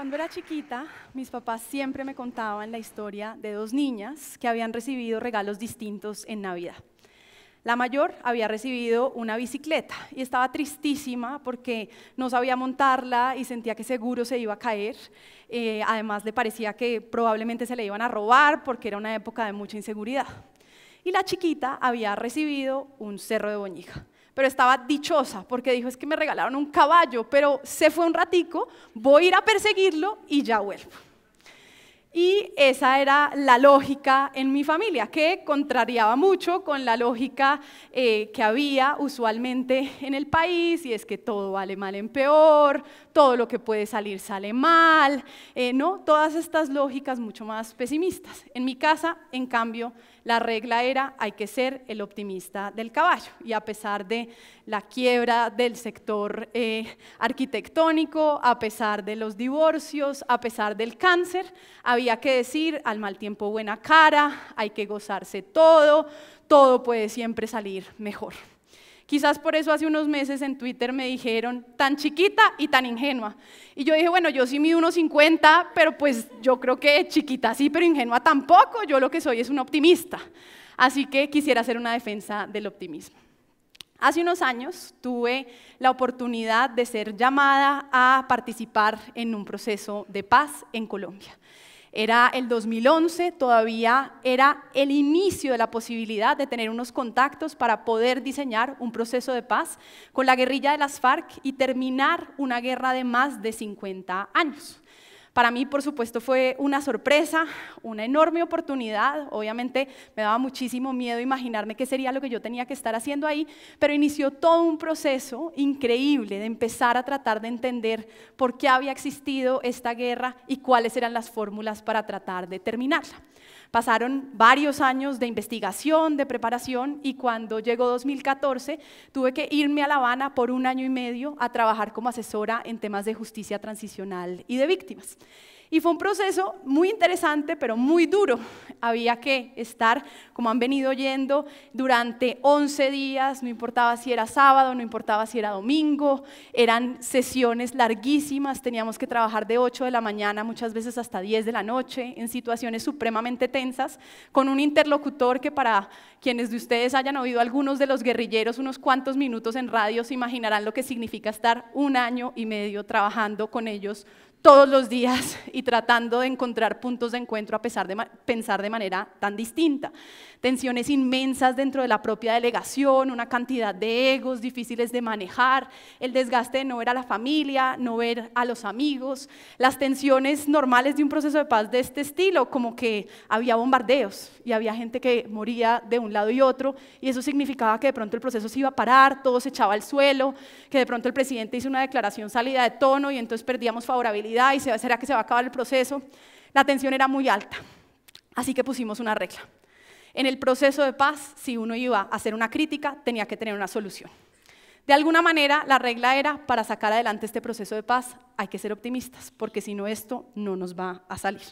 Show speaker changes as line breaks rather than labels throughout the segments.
Cuando era chiquita, mis papás siempre me contaban la historia de dos niñas que habían recibido regalos distintos en Navidad. La mayor había recibido una bicicleta y estaba tristísima porque no sabía montarla y sentía que seguro se iba a caer. Eh, además le parecía que probablemente se le iban a robar porque era una época de mucha inseguridad. Y la chiquita había recibido un cerro de boñiga pero estaba dichosa porque dijo, es que me regalaron un caballo, pero se fue un ratico, voy a ir a perseguirlo y ya vuelvo. Y esa era la lógica en mi familia, que contrariaba mucho con la lógica eh, que había usualmente en el país, y es que todo vale mal en peor, todo lo que puede salir sale mal, eh, ¿no? Todas estas lógicas mucho más pesimistas. En mi casa, en cambio, la regla era hay que ser el optimista del caballo. Y a pesar de la quiebra del sector eh, arquitectónico, a pesar de los divorcios, a pesar del cáncer, había que decir al mal tiempo buena cara, hay que gozarse todo, todo puede siempre salir mejor. Quizás por eso hace unos meses en Twitter me dijeron tan chiquita y tan ingenua. Y yo dije, bueno, yo sí mido unos 50, pero pues yo creo que chiquita sí, pero ingenua tampoco. Yo lo que soy es un optimista. Así que quisiera hacer una defensa del optimismo. Hace unos años tuve la oportunidad de ser llamada a participar en un proceso de paz en Colombia. Era el 2011, todavía era el inicio de la posibilidad de tener unos contactos para poder diseñar un proceso de paz con la guerrilla de las FARC y terminar una guerra de más de 50 años. Para mí, por supuesto, fue una sorpresa, una enorme oportunidad. Obviamente me daba muchísimo miedo imaginarme qué sería lo que yo tenía que estar haciendo ahí, pero inició todo un proceso increíble de empezar a tratar de entender por qué había existido esta guerra y cuáles eran las fórmulas para tratar de terminarla. Pasaron varios años de investigación, de preparación y cuando llegó 2014 tuve que irme a La Habana por un año y medio a trabajar como asesora en temas de justicia transicional y de víctimas. Y fue un proceso muy interesante, pero muy duro. Había que estar, como han venido oyendo, durante 11 días, no importaba si era sábado, no importaba si era domingo, eran sesiones larguísimas, teníamos que trabajar de 8 de la mañana, muchas veces hasta 10 de la noche, en situaciones supremamente tensas, con un interlocutor que para quienes de ustedes hayan oído algunos de los guerrilleros unos cuantos minutos en radio, se imaginarán lo que significa estar un año y medio trabajando con ellos todos los días y tratando de encontrar puntos de encuentro a pesar de pensar de manera tan distinta. Tensiones inmensas dentro de la propia delegación, una cantidad de egos difíciles de manejar, el desgaste de no ver a la familia, no ver a los amigos, las tensiones normales de un proceso de paz de este estilo, como que había bombardeos y había gente que moría de un lado y otro y eso significaba que de pronto el proceso se iba a parar, todo se echaba al suelo, que de pronto el presidente hizo una declaración salida de tono y entonces perdíamos favorabilidad y será que se va a acabar el proceso, la tensión era muy alta. Así que pusimos una regla. En el proceso de paz, si uno iba a hacer una crítica, tenía que tener una solución. De alguna manera, la regla era, para sacar adelante este proceso de paz, hay que ser optimistas, porque si no, esto no nos va a salir.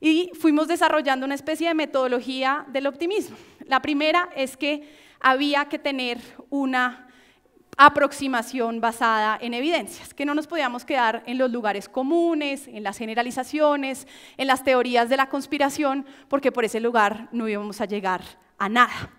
Y fuimos desarrollando una especie de metodología del optimismo. La primera es que había que tener una aproximación basada en evidencias, que no nos podíamos quedar en los lugares comunes, en las generalizaciones, en las teorías de la conspiración, porque por ese lugar no íbamos a llegar a nada.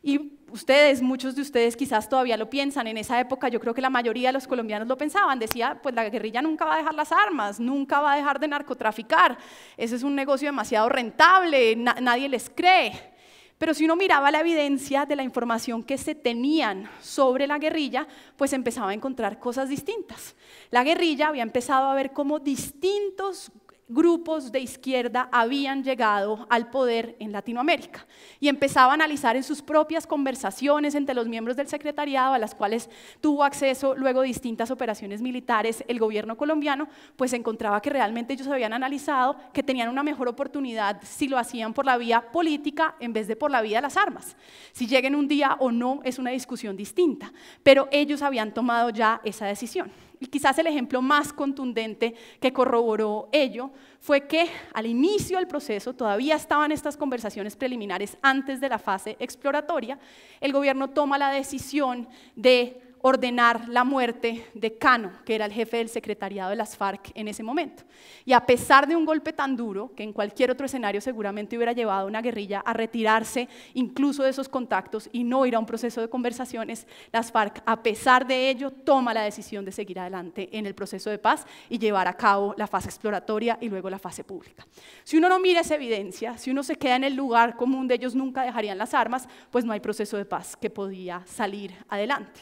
Y ustedes, muchos de ustedes quizás todavía lo piensan, en esa época yo creo que la mayoría de los colombianos lo pensaban, decía, pues la guerrilla nunca va a dejar las armas, nunca va a dejar de narcotraficar, ese es un negocio demasiado rentable, nadie les cree. Pero si uno miraba la evidencia de la información que se tenían sobre la guerrilla, pues empezaba a encontrar cosas distintas. La guerrilla había empezado a ver como distintos grupos de izquierda habían llegado al poder en Latinoamérica y empezaba a analizar en sus propias conversaciones entre los miembros del secretariado a las cuales tuvo acceso luego distintas operaciones militares el gobierno colombiano, pues encontraba que realmente ellos habían analizado que tenían una mejor oportunidad si lo hacían por la vía política en vez de por la vía de las armas. Si lleguen un día o no es una discusión distinta, pero ellos habían tomado ya esa decisión y quizás el ejemplo más contundente que corroboró ello fue que al inicio del proceso, todavía estaban estas conversaciones preliminares antes de la fase exploratoria, el gobierno toma la decisión de ordenar la muerte de Cano, que era el jefe del secretariado de las FARC en ese momento. Y a pesar de un golpe tan duro, que en cualquier otro escenario seguramente hubiera llevado a una guerrilla a retirarse incluso de esos contactos y no ir a un proceso de conversaciones, las FARC, a pesar de ello, toma la decisión de seguir adelante en el proceso de paz y llevar a cabo la fase exploratoria y luego la fase pública. Si uno no mira esa evidencia, si uno se queda en el lugar común de ellos nunca dejarían las armas, pues no hay proceso de paz que podía salir adelante.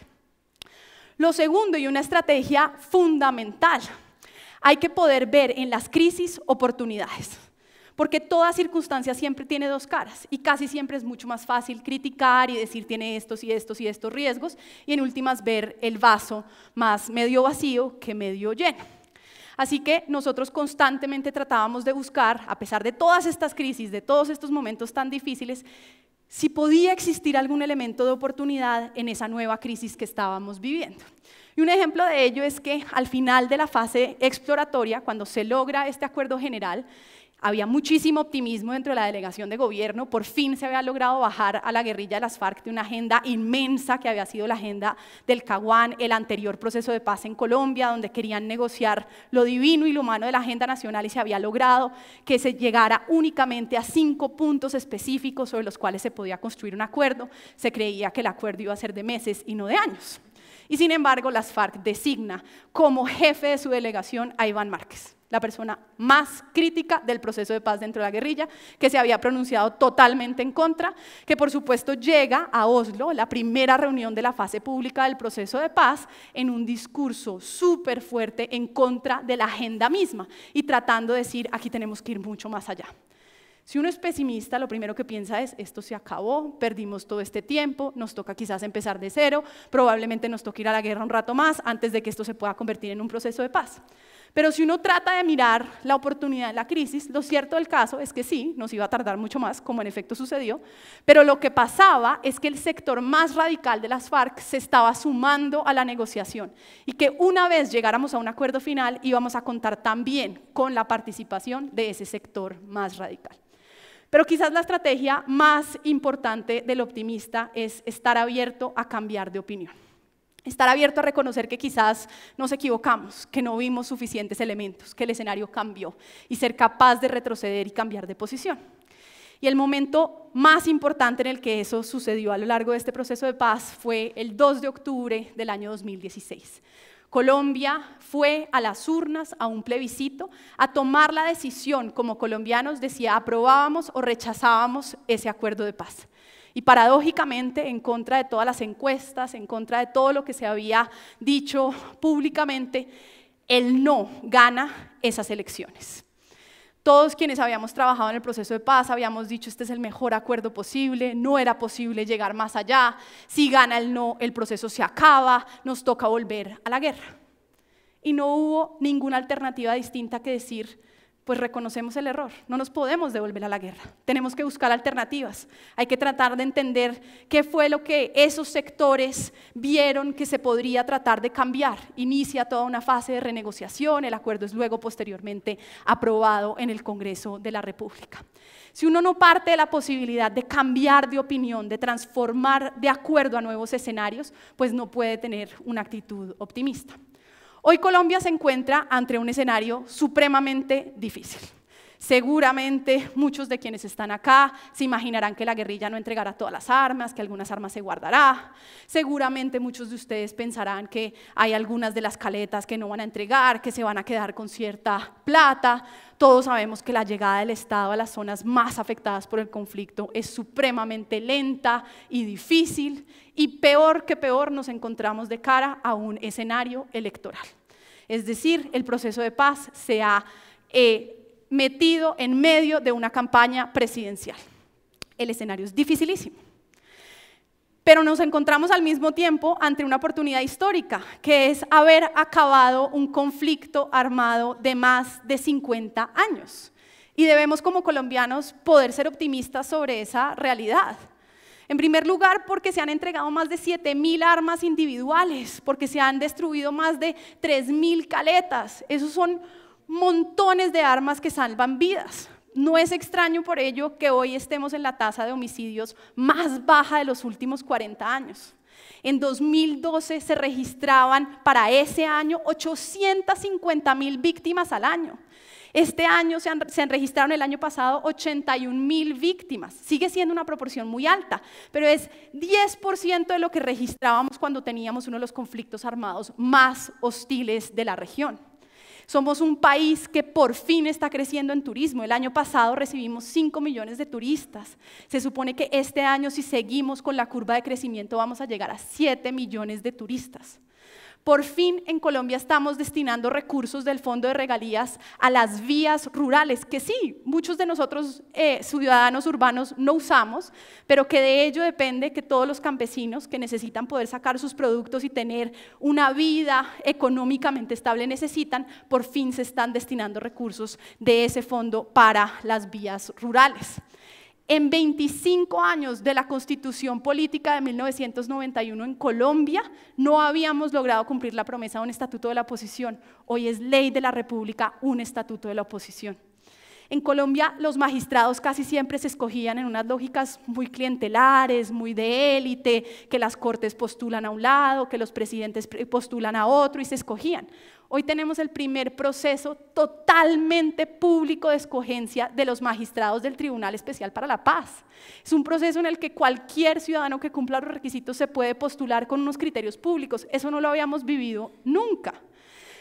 Lo segundo y una estrategia fundamental, hay que poder ver en las crisis oportunidades. Porque toda circunstancia siempre tiene dos caras y casi siempre es mucho más fácil criticar y decir tiene estos y estos y estos riesgos y en últimas ver el vaso más medio vacío que medio lleno. Así que nosotros constantemente tratábamos de buscar, a pesar de todas estas crisis, de todos estos momentos tan difíciles, si podía existir algún elemento de oportunidad en esa nueva crisis que estábamos viviendo. Y un ejemplo de ello es que al final de la fase exploratoria, cuando se logra este acuerdo general, había muchísimo optimismo dentro de la delegación de gobierno. Por fin se había logrado bajar a la guerrilla de las FARC de una agenda inmensa que había sido la agenda del Caguán, el anterior proceso de paz en Colombia, donde querían negociar lo divino y lo humano de la agenda nacional y se había logrado que se llegara únicamente a cinco puntos específicos sobre los cuales se podía construir un acuerdo. Se creía que el acuerdo iba a ser de meses y no de años. Y sin embargo, las FARC designa como jefe de su delegación a Iván Márquez, la persona más crítica del proceso de paz dentro de la guerrilla, que se había pronunciado totalmente en contra, que por supuesto llega a Oslo, la primera reunión de la fase pública del proceso de paz, en un discurso súper fuerte en contra de la agenda misma y tratando de decir, aquí tenemos que ir mucho más allá. Si uno es pesimista, lo primero que piensa es, esto se acabó, perdimos todo este tiempo, nos toca quizás empezar de cero, probablemente nos toque ir a la guerra un rato más antes de que esto se pueda convertir en un proceso de paz. Pero si uno trata de mirar la oportunidad de la crisis, lo cierto del caso es que sí, nos iba a tardar mucho más, como en efecto sucedió, pero lo que pasaba es que el sector más radical de las FARC se estaba sumando a la negociación y que una vez llegáramos a un acuerdo final íbamos a contar también con la participación de ese sector más radical. Pero quizás la estrategia más importante del optimista es estar abierto a cambiar de opinión. Estar abierto a reconocer que quizás nos equivocamos, que no vimos suficientes elementos, que el escenario cambió y ser capaz de retroceder y cambiar de posición. Y el momento más importante en el que eso sucedió a lo largo de este proceso de paz fue el 2 de octubre del año 2016 Colombia fue a las urnas, a un plebiscito, a tomar la decisión, como colombianos decía, aprobábamos o rechazábamos ese acuerdo de paz. Y paradójicamente, en contra de todas las encuestas, en contra de todo lo que se había dicho públicamente, el no gana esas elecciones. Todos quienes habíamos trabajado en el proceso de paz habíamos dicho, este es el mejor acuerdo posible, no era posible llegar más allá, si gana el no, el proceso se acaba, nos toca volver a la guerra. Y no hubo ninguna alternativa distinta que decir, pues reconocemos el error. No nos podemos devolver a la guerra. Tenemos que buscar alternativas. Hay que tratar de entender qué fue lo que esos sectores vieron que se podría tratar de cambiar. Inicia toda una fase de renegociación. El acuerdo es luego posteriormente aprobado en el Congreso de la República. Si uno no parte de la posibilidad de cambiar de opinión, de transformar de acuerdo a nuevos escenarios, pues no puede tener una actitud optimista. Hoy Colombia se encuentra ante un escenario supremamente difícil. Seguramente muchos de quienes están acá se imaginarán que la guerrilla no entregará todas las armas, que algunas armas se guardará. Seguramente muchos de ustedes pensarán que hay algunas de las caletas que no van a entregar, que se van a quedar con cierta plata. Todos sabemos que la llegada del Estado a las zonas más afectadas por el conflicto es supremamente lenta y difícil. Y peor que peor nos encontramos de cara a un escenario electoral. Es decir, el proceso de paz se ha... Eh, metido en medio de una campaña presidencial. El escenario es dificilísimo. Pero nos encontramos al mismo tiempo ante una oportunidad histórica, que es haber acabado un conflicto armado de más de 50 años. Y debemos como colombianos poder ser optimistas sobre esa realidad. En primer lugar, porque se han entregado más de 7.000 armas individuales, porque se han destruido más de 3.000 caletas. Esos son montones de armas que salvan vidas. No es extraño por ello que hoy estemos en la tasa de homicidios más baja de los últimos 40 años. En 2012 se registraban para ese año 850 mil víctimas al año. Este año se han, el año pasado 81 mil víctimas. Sigue siendo una proporción muy alta, pero es 10% de lo que registrábamos cuando teníamos uno de los conflictos armados más hostiles de la región. Somos un país que por fin está creciendo en turismo. El año pasado recibimos 5 millones de turistas. Se supone que este año, si seguimos con la curva de crecimiento, vamos a llegar a 7 millones de turistas. Por fin en Colombia estamos destinando recursos del Fondo de Regalías a las vías rurales, que sí, muchos de nosotros eh, ciudadanos urbanos no usamos, pero que de ello depende que todos los campesinos que necesitan poder sacar sus productos y tener una vida económicamente estable necesitan, por fin se están destinando recursos de ese fondo para las vías rurales en 25 años de la constitución política de 1991 en Colombia, no habíamos logrado cumplir la promesa de un estatuto de la oposición. Hoy es ley de la República un estatuto de la oposición. En Colombia los magistrados casi siempre se escogían en unas lógicas muy clientelares, muy de élite, que las cortes postulan a un lado, que los presidentes postulan a otro y se escogían. Hoy tenemos el primer proceso totalmente público de escogencia de los magistrados del Tribunal Especial para la Paz. Es un proceso en el que cualquier ciudadano que cumpla los requisitos se puede postular con unos criterios públicos. Eso no lo habíamos vivido nunca.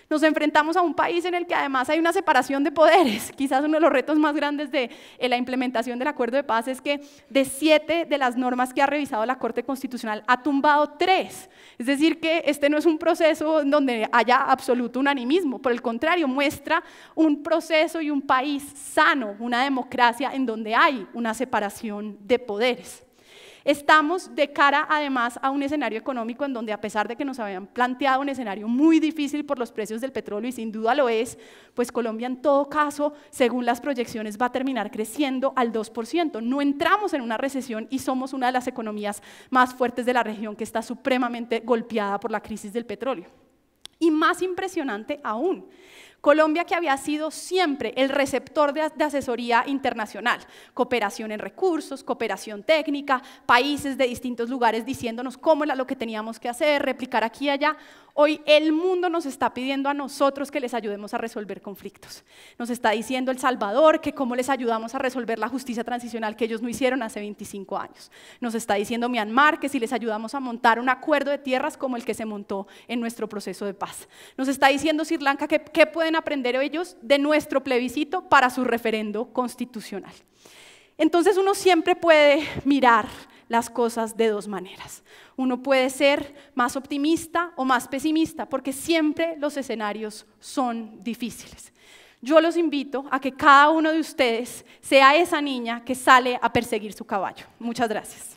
Nos enfrentamos a un país en el que además hay una separación de poderes. Quizás uno de los retos más grandes de la implementación del acuerdo de paz es que de siete de las normas que ha revisado la Corte Constitucional ha tumbado tres. Es decir, que este no es un proceso donde haya absoluto unanimismo. Por el contrario, muestra un proceso y un país sano, una democracia en donde hay una separación de poderes. Estamos de cara además a un escenario económico en donde a pesar de que nos habían planteado un escenario muy difícil por los precios del petróleo y sin duda lo es, pues Colombia en todo caso, según las proyecciones, va a terminar creciendo al 2%. No entramos en una recesión y somos una de las economías más fuertes de la región que está supremamente golpeada por la crisis del petróleo. Y más impresionante aún, Colombia, que había sido siempre el receptor de, asesoría internacional, cooperación en recursos, cooperación técnica, países de distintos lugares diciéndonos cómo era lo que teníamos que hacer, replicar aquí y allá. Hoy el mundo nos está pidiendo a nosotros que les ayudemos a resolver conflictos. Nos está diciendo El Salvador que cómo les ayudamos a resolver la justicia transicional que ellos no hicieron hace 25 años. Nos está diciendo Myanmar que si les ayudamos a montar un acuerdo de tierras como el que se montó en nuestro proceso de paz. Nos está diciendo Sri Lanka que qué pueden aprender ellos de nuestro plebiscito para su referendo constitucional. Entonces uno siempre puede mirar las cosas de dos maneras. Uno puede ser más optimista o más pesimista, porque siempre los escenarios son difíciles. Yo los invito a que cada uno de ustedes sea esa niña que sale a perseguir su caballo. Muchas gracias.